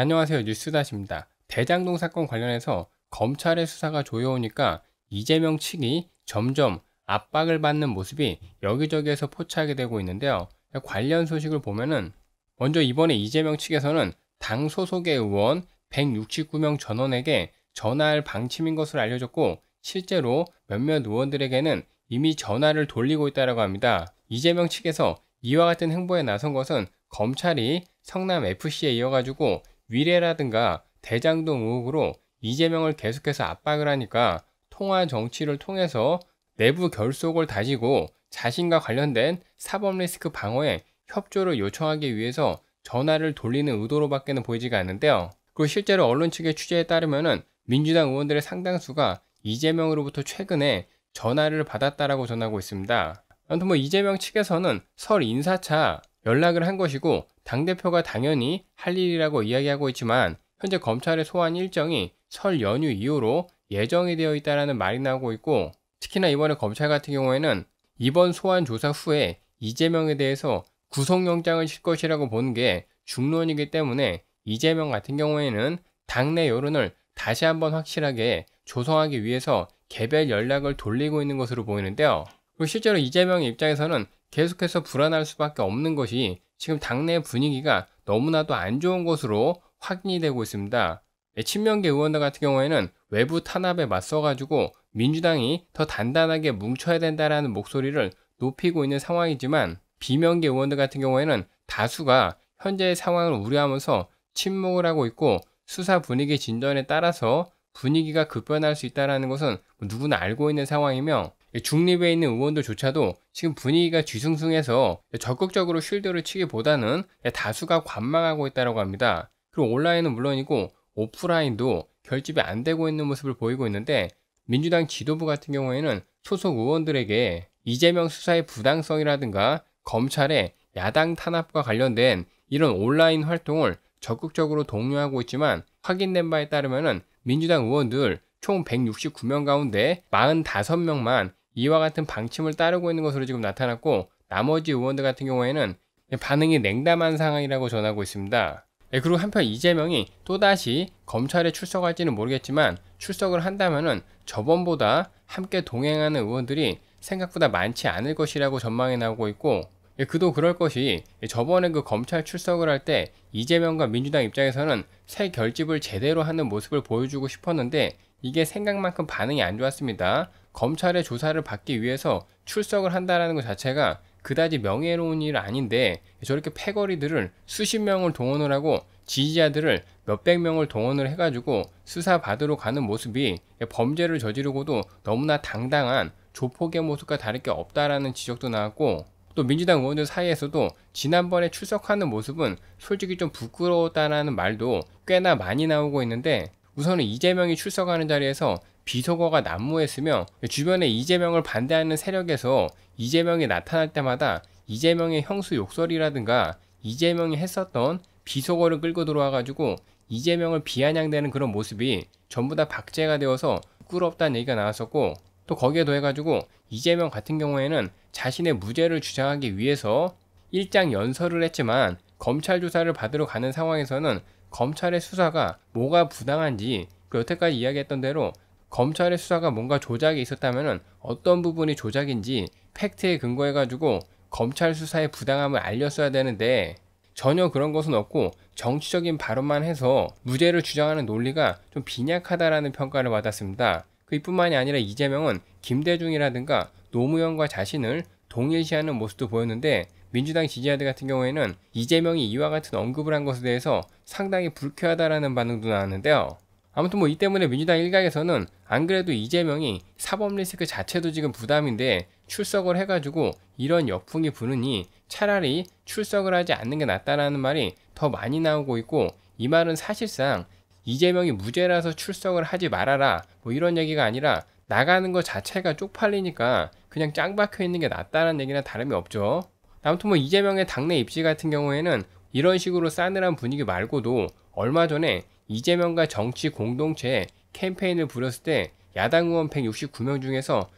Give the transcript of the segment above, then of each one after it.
안녕하세요. 뉴스다시입니다. 대장동 사건 관련해서 검찰의 수사가 조여오니까 이재명 측이 점점 압박을 받는 모습이 여기저기에서 포착이 되고 있는데요. 관련 소식을 보면은 먼저 이번에 이재명 측에서는 당 소속의 의원 169명 전원에게 전화할 방침인 것으로 알려졌고 실제로 몇몇 의원들에게는 이미 전화를 돌리고 있다고 합니다. 이재명 측에서 이와 같은 행보에 나선 것은 검찰이 성남 FC에 이어가지고 위례라든가 대장동 의혹으로 이재명을 계속해서 압박을 하니까 통화 정치를 통해서 내부 결속을 다지고 자신과 관련된 사법 리스크 방어에 협조를 요청하기 위해서 전화를 돌리는 의도로밖에는 보이지가 않는데요. 그리고 실제로 언론 측의 취재에 따르면 민주당 의원들의 상당수가 이재명으로부터 최근에 전화를 받았다라고 전하고 있습니다. 아무튼 뭐 이재명 측에서는 설 인사차 연락을 한 것이고 당대표가 당연히 할 일이라고 이야기하고 있지만 현재 검찰의 소환 일정이 설 연휴 이후로 예정이 되어 있다라는 말이 나오고 있고 특히나 이번에 검찰 같은 경우에는 이번 소환 조사 후에 이재명에 대해서 구속영장을 칠 것이라고 보는 게 중론이기 때문에 이재명 같은 경우에는 당내 여론을 다시 한번 확실하게 조성하기 위해서 개별 연락을 돌리고 있는 것으로 보이는데요. 그리고 실제로 이재명 입장에서는 계속해서 불안할 수밖에 없는 것이 지금 당내 분위기가 너무나도 안 좋은 것으로 확인이 되고 있습니다. 예, 친명계 의원들 같은 경우에는 외부 탄압에 맞서가지고 민주당이 더 단단하게 뭉쳐야 된다라는 목소리를 높이고 있는 상황이지만 비명계 의원들 같은 경우에는 다수가 현재의 상황을 우려하면서 침묵을 하고 있고 수사 분위기 진전에 따라서 분위기가 급변할 수 있다는 것은 누구나 알고 있는 상황이며 중립에 있는 의원들조차도 지금 분위기가 뒤숭숭해서 적극적으로 쉴드를 치기보다는 다수가 관망하고 있다고 합니다. 그리고 온라인은 물론이고 오프라인도 결집이 안 되고 있는 모습을 보이고 있는데 민주당 지도부 같은 경우에는 소속 의원들에게 이재명 수사의 부당성이라든가 검찰의 야당 탄압과 관련된 이런 온라인 활동을 적극적으로 독려하고 있지만 확인된 바에 따르면 민주당 의원들 총 169명 가운데 45명만 이와 같은 방침을 따르고 있는 것으로 지금 나타났고 나머지 의원들 같은 경우에는 반응이 냉담한 상황이라고 전하고 있습니다. 예, 그리고 한편 이재명이 또다시 검찰에 출석할지는 모르겠지만 출석을 한다면은 저번보다 함께 동행하는 의원들이 생각보다 많지 않을 것이라고 전망이 나오고 있고 예, 그도 그럴 것이 예, 저번에 그 검찰 출석을 할 때 이재명과 민주당 입장에서는 새 결집을 제대로 하는 모습을 보여주고 싶었는데 이게 생각만큼 반응이 안 좋았습니다. 검찰의 조사를 받기 위해서 출석을 한다는것 자체가 그다지 명예로운 일 아닌데 저렇게 패거리들을 수십 명을 동원을 하고 지지자들을 몇백 명을 동원을 해가지고 수사받으러 가는 모습이 범죄를 저지르고도 너무나 당당한 조폭의 모습과 다를 게 없다라는 지적도 나왔고 또 민주당 의원들 사이에서도 지난번에 출석하는 모습은 솔직히 좀 부끄러웠다라는 말도 꽤나 많이 나오고 있는데 우선은 이재명이 출석하는 자리에서 비속어가 난무했으며 주변에 이재명을 반대하는 세력에서 이재명이 나타날 때마다 이재명의 형수 욕설이라든가 이재명이 했었던 비속어를 끌고 들어와가지고 이재명을 비아냥대는 그런 모습이 전부 다 박제가 되어서 부끄럽다는 얘기가 나왔었고 또 거기에 더해가지고 이재명 같은 경우에는 자신의 무죄를 주장하기 위해서 일장 연설을 했지만 검찰 조사를 받으러 가는 상황에서는 검찰의 수사가 뭐가 부당한지 그 여태까지 이야기했던 대로 검찰의 수사가 뭔가 조작이 있었다면 어떤 부분이 조작인지 팩트에 근거해 가지고 검찰 수사의 부당함을 알렸어야 되는데 전혀 그런 것은 없고 정치적인 발언만 해서 무죄를 주장하는 논리가 좀 빈약하다라는 평가를 받았습니다. 그뿐만이 아니라 이재명은 김대중이라든가 노무현과 자신을 동일시하는 모습도 보였는데 민주당 지지자들 같은 경우에는 이재명이 이와 같은 언급을 한 것에 대해서 상당히 불쾌하다라는 반응도 나왔는데요. 아무튼 뭐 이 때문에 민주당 일각에서는 안 그래도 이재명이 사법 리스크 자체도 지금 부담인데 출석을 해가지고 이런 역풍이 부느니 차라리 출석을 하지 않는 게 낫다라는 말이 더 많이 나오고 있고 이 말은 사실상 이재명이 무죄라서 출석을 하지 말아라 뭐 이런 얘기가 아니라 나가는 것 자체가 쪽팔리니까 그냥 짱 박혀 있는 게 낫다는 얘기나 다름이 없죠. 아무튼 뭐 이재명의 당내 입시 같은 경우에는 이런 식으로 싸늘한 분위기 말고도 얼마 전에 이재명과 정치 공동체에 캠페인을 부렸을 때 야당 의원 169명 중에서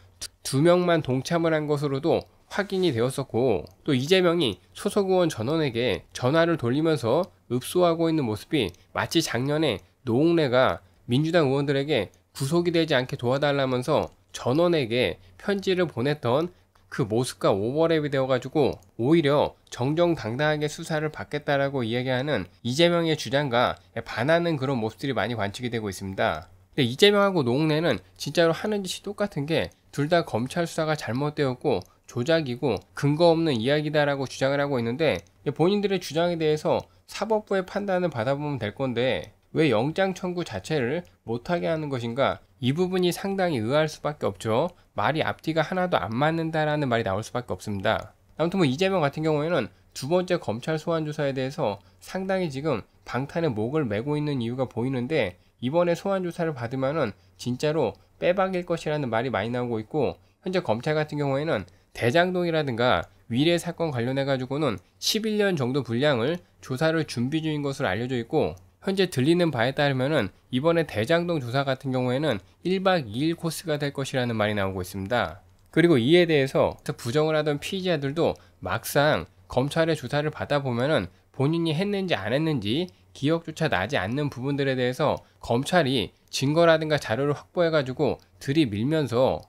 두명만 동참을 한 것으로도 확인이 되었었고 또 이재명이 소속 의원 전원에게 전화를 돌리면서 읍소하고 있는 모습이 마치 작년에 노웅래가 민주당 의원들에게 구속이 되지 않게 도와달라면서 전원에게 편지를 보냈던 그 모습과 오버랩이 되어가지고 오히려 정정당당하게 수사를 받겠다라고 이야기하는 이재명의 주장과 반하는 그런 모습들이 많이 관측이 되고 있습니다. 근데 이재명하고 노웅래는 진짜로 하는 짓이 똑같은 게 둘 다 검찰 수사가 잘못되었고 조작이고 근거 없는 이야기다라고 주장을 하고 있는데 본인들의 주장에 대해서 사법부의 판단을 받아보면 될 건데 왜 영장 청구 자체를 못하게 하는 것인가 이 부분이 상당히 의아할 수밖에 없죠. 말이 앞뒤가 하나도 안 맞는다라는 말이 나올 수밖에 없습니다. 아무튼 뭐 이재명 같은 경우에는 두 번째 검찰 소환 조사에 대해서 상당히 지금 방탄의 목을 메고 있는 이유가 보이는데 이번에 소환 조사를 받으면은 진짜로 빼박일 것이라는 말이 많이 나오고 있고 현재 검찰 같은 경우에는 대장동이라든가 위례 사건 관련해 가지고는 11년 정도 분량을 조사를 준비 중인 것으로 알려져 있고 현재 들리는 바에 따르면은 이번에 대장동 조사 같은 경우에는 1박 2일 코스가 될 것이라는 말이 나오고 있습니다. 그리고 이에 대해서 부정을 하던 피의자들도 막상 검찰의 조사를 받아보면은 본인이 했는지 안 했는지 기억조차 나지 않는 부분들에 대해서 검찰이 증거라든가 자료를 확보해가지고 들이밀면서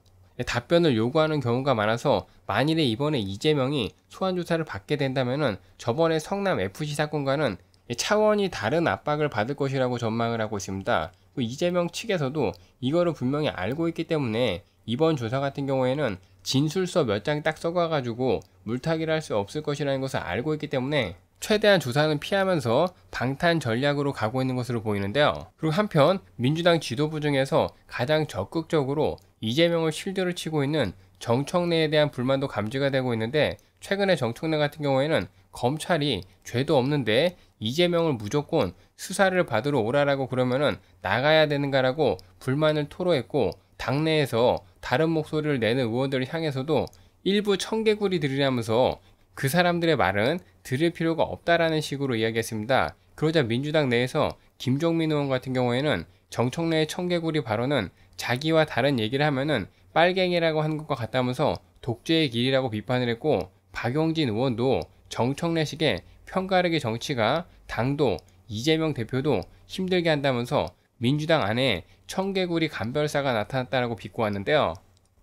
답변을 요구하는 경우가 많아서 만일에 이번에 이재명이 소환조사를 받게 된다면 저번에 성남 FC 사건과는 차원이 다른 압박을 받을 것이라고 전망을 하고 있습니다. 이재명 측에서도 이거를 분명히 알고 있기 때문에 이번 조사 같은 경우에는 진술서 몇 장딱 써가가지고 물타기를 할 수 없을 것이라는 것을 알고 있기 때문에 최대한 조사는 피하면서 방탄 전략으로 가고 있는 것으로 보이는데요. 그리고 한편 민주당 지도부 중에서 가장 적극적으로 이재명을 실드를 치고 있는 정청래에 대한 불만도 감지가 되고 있는데 최근에 정청래 같은 경우에는 검찰이 죄도 없는데 이재명을 무조건 수사를 받으러 오라라고 그러면은 나가야 되는가라고 불만을 토로했고 당내에서 다른 목소리를 내는 의원들을 향해서도 일부 청개구리들이라면서 그 사람들의 말은 들을 필요가 없다라는 식으로 이야기했습니다. 그러자 민주당 내에서 김종민 의원 같은 경우에는 정청래의 청개구리 발언은 자기와 다른 얘기를 하면은 빨갱이라고 한 것과 같다면서 독재의 길이라고 비판을 했고 박용진 의원도 정청래식의 편가르기 정치가 당도 이재명 대표도 힘들게 한다면서 민주당 안에 청개구리 간별사가 나타났다고 비꼬았는데요.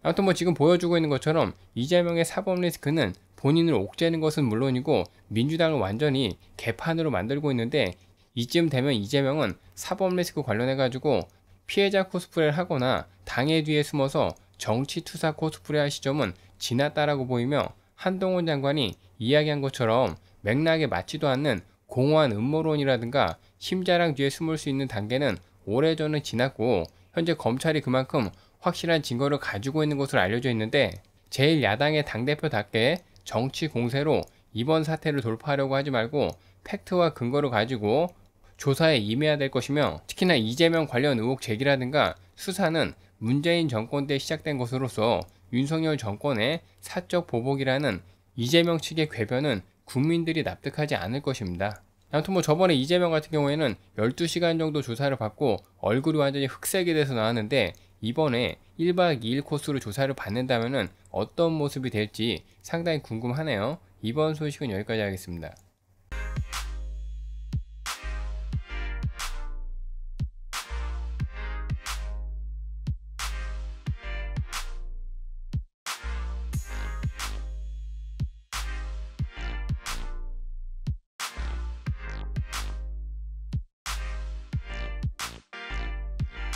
아무튼 뭐 지금 보여주고 있는 것처럼 이재명의 사법 리스크는 본인을 옥죄는 것은 물론이고 민주당을 완전히 개판으로 만들고 있는데 이쯤 되면 이재명은 사법 리스크 관련해가지고 피해자 코스프레를 하거나 당의 뒤에 숨어서 정치 투사 코스프레 할 시점은 지났다라고 보이며 한동훈 장관이 이야기한 것처럼 맥락에 맞지도 않는 공허한 음모론이라든가 심자랑 뒤에 숨을 수 있는 단계는 오래전에 지났고 현재 검찰이 그만큼 확실한 증거를 가지고 있는 것으로 알려져 있는데 제일 야당의 당대표답게 정치 공세로 이번 사태를 돌파하려고 하지 말고 팩트와 근거를 가지고 조사에 임해야 될 것이며 특히나 이재명 관련 의혹 제기라든가 수사는 문재인 정권 때 시작된 것으로서 윤석열 정권의 사적 보복이라는 이재명 측의 궤변은 국민들이 납득하지 않을 것입니다. 아무튼 뭐 저번에 이재명 같은 경우에는 12시간 정도 조사를 받고 얼굴이 완전히 흑색이 돼서 나왔는데 이번에 1박 2일 코스로 조사를 받는다면 어떤 모습이 될지 상당히 궁금하네요. 이번 소식은 여기까지 하겠습니다.